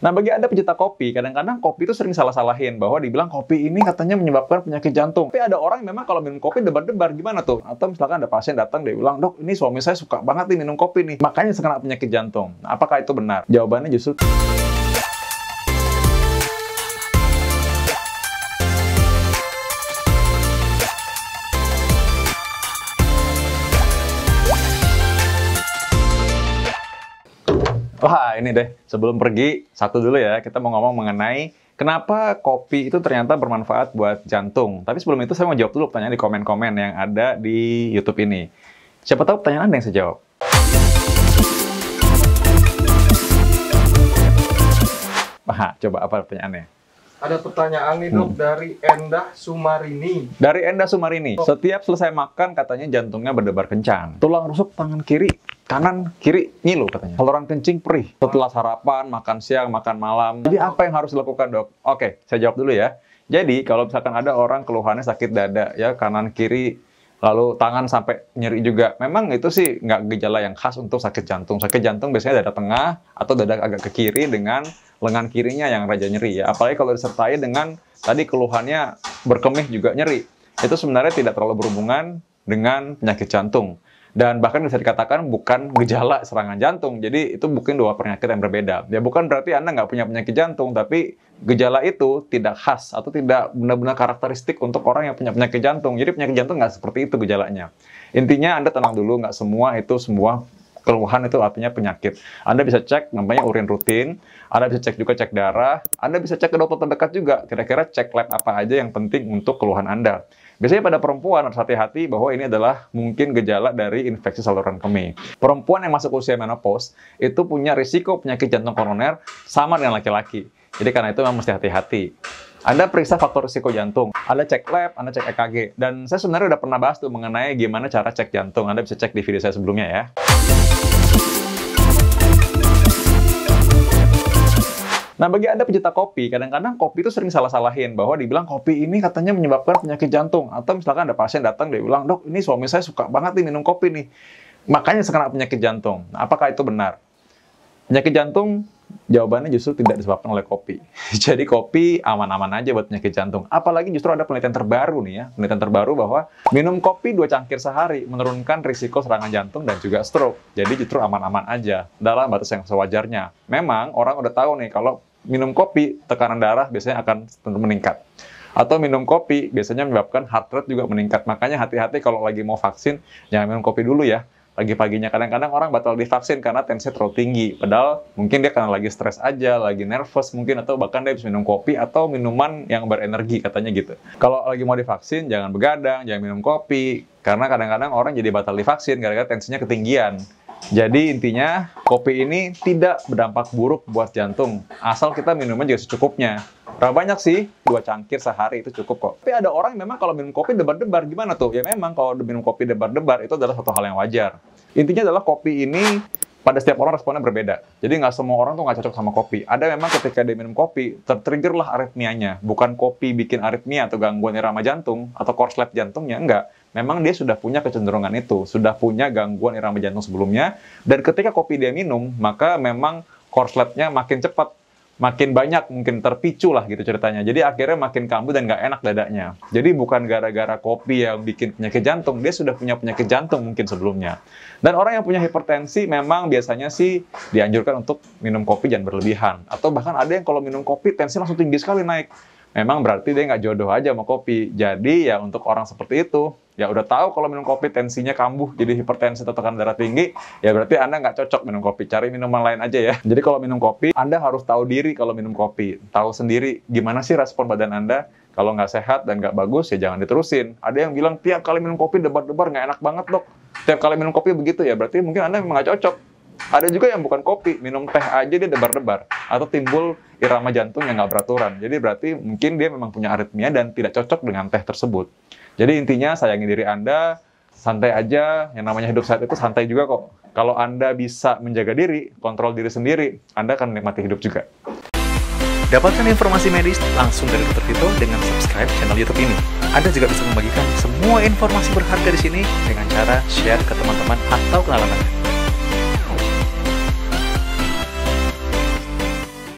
Nah, bagi Anda pecinta kopi, kadang-kadang kopi itu sering salah-salahin bahwa dibilang kopi ini katanya menyebabkan penyakit jantung. Tapi ada orang yang memang kalau minum kopi debar-debar gimana tuh? Atau misalkan ada pasien datang dia bilang, "Dok, ini suami saya suka banget nih minum kopi nih, makanya sekarang penyakit jantung." Nah, apakah itu benar? Jawabannya justru Wah ini deh, sebelum pergi, satu dulu ya, kita mau ngomong mengenai kenapa kopi itu ternyata bermanfaat buat jantung. Tapi sebelum itu saya mau jawab dulu pertanyaan di komen-komen yang ada di Youtube ini. Siapa tahu pertanyaan Anda yang saya jawab. Aha, coba apa pertanyaannya? Ada pertanyaan nih dok hmm. dari Endah Sumarini. Dari Endah Sumarini, setiap selesai makan katanya jantungnya berdebar kencang. Tulang rusuk tangan kiri kanan kiri ngilu katanya. Saluran kencing perih setelah sarapan, makan siang, makan malam. Jadi apa yang harus dilakukan, Dok? Oke, saya jawab dulu ya. Jadi kalau misalkan ada orang keluhannya sakit dada ya kanan kiri lalu tangan sampai nyeri juga. Memang itu sih nggak gejala yang khas untuk sakit jantung. Sakit jantung biasanya dada tengah atau dada agak ke kiri dengan lengan kirinya yang raja nyeri ya. Apalagi kalau disertai dengan tadi keluhannya berkemih juga nyeri. Itu sebenarnya tidak terlalu berhubungan dengan penyakit jantung dan bahkan bisa dikatakan bukan gejala serangan jantung. Jadi itu mungkin dua penyakit yang berbeda. Ya bukan berarti Anda nggak punya penyakit jantung, tapi gejala itu tidak khas atau tidak benar-benar karakteristik untuk orang yang punya penyakit jantung. Jadi penyakit jantung nggak seperti itu gejalanya. Intinya Anda tenang dulu, nggak semua itu semua keluhan itu artinya penyakit. Anda bisa cek namanya urin rutin, Anda bisa cek juga cek darah, Anda bisa cek ke dokter terdekat juga. Kira-kira cek lab apa aja yang penting untuk keluhan Anda. Biasanya pada perempuan harus hati-hati bahwa ini adalah mungkin gejala dari infeksi saluran kemih. Perempuan yang masuk usia menopause itu punya risiko penyakit jantung koroner sama dengan laki-laki. Jadi karena itu memang mesti hati-hati. Anda periksa faktor risiko jantung, Anda cek lab, Anda cek EKG, dan saya sebenarnya udah pernah bahas tuh mengenai gimana cara cek jantung. Anda bisa cek di video saya sebelumnya ya. Nah, bagi Anda pecinta kopi, kadang-kadang kopi itu sering salah-salahin bahwa dibilang kopi ini katanya menyebabkan penyakit jantung atau misalkan ada pasien datang dia bilang, "Dok, ini suami saya suka banget nih minum kopi nih." Makanya sekarang penyakit jantung. Nah, apakah itu benar? Penyakit jantung jawabannya justru tidak disebabkan oleh kopi. Jadi kopi aman-aman aja buat penyakit jantung. Apalagi justru ada penelitian terbaru nih ya, penelitian terbaru bahwa minum kopi dua cangkir sehari menurunkan risiko serangan jantung dan juga stroke. Jadi justru aman-aman aja dalam batas yang sewajarnya. Memang orang udah tahu nih kalau minum kopi, tekanan darah biasanya akan meningkat. Atau minum kopi biasanya menyebabkan heart rate juga meningkat. Makanya hati-hati kalau lagi mau vaksin, jangan minum kopi dulu ya. Pagi-paginya kadang-kadang orang batal divaksin karena tensi terlalu tinggi. Padahal mungkin dia karena lagi stres aja, lagi nervous mungkin, atau bahkan dia bisa minum kopi atau minuman yang berenergi katanya gitu. Kalau lagi mau divaksin, jangan begadang, jangan minum kopi. Karena kadang-kadang orang jadi batal divaksin gara-gara tensinya ketinggian. Jadi intinya kopi ini tidak berdampak buruk buat jantung, asal kita minumnya juga secukupnya. Berapa banyak sih? Dua cangkir sehari itu cukup kok. Tapi ada orang yang memang kalau minum kopi debar-debar, gimana tuh? Ya memang kalau minum kopi debar-debar itu adalah satu hal yang wajar. Intinya adalah kopi ini pada setiap orang responnya berbeda. Jadi nggak semua orang tuh nggak cocok sama kopi. Ada memang ketika dia minum kopi, lah aritmianya. Bukan kopi bikin aritmia atau gangguan irama jantung atau korslet jantungnya, enggak memang dia sudah punya kecenderungan itu, sudah punya gangguan irama jantung sebelumnya, dan ketika kopi dia minum, maka memang korsletnya makin cepat, makin banyak, mungkin terpicu lah gitu ceritanya. Jadi akhirnya makin kambuh dan nggak enak dadanya. Jadi bukan gara-gara kopi yang bikin penyakit jantung, dia sudah punya penyakit jantung mungkin sebelumnya. Dan orang yang punya hipertensi memang biasanya sih dianjurkan untuk minum kopi jangan berlebihan. Atau bahkan ada yang kalau minum kopi tensi langsung tinggi sekali naik. Memang berarti dia nggak jodoh aja sama kopi. Jadi ya untuk orang seperti itu, ya udah tahu kalau minum kopi tensinya kambuh jadi hipertensi atau tekanan darah tinggi ya berarti anda nggak cocok minum kopi cari minuman lain aja ya jadi kalau minum kopi anda harus tahu diri kalau minum kopi tahu sendiri gimana sih respon badan anda kalau nggak sehat dan nggak bagus ya jangan diterusin ada yang bilang tiap kali minum kopi debar-debar nggak enak banget dok tiap kali minum kopi begitu ya berarti mungkin anda memang nggak cocok ada juga yang bukan kopi minum teh aja dia debar-debar atau timbul irama jantung yang nggak beraturan jadi berarti mungkin dia memang punya aritmia dan tidak cocok dengan teh tersebut jadi intinya sayangi diri Anda, santai aja, yang namanya hidup saat itu santai juga kok. Kalau Anda bisa menjaga diri, kontrol diri sendiri, Anda akan menikmati hidup juga. Dapatkan informasi medis langsung dari Dokter Vito dengan subscribe channel YouTube ini. Anda juga bisa membagikan semua informasi berharga di sini dengan cara share ke teman-teman atau kenalan Anda.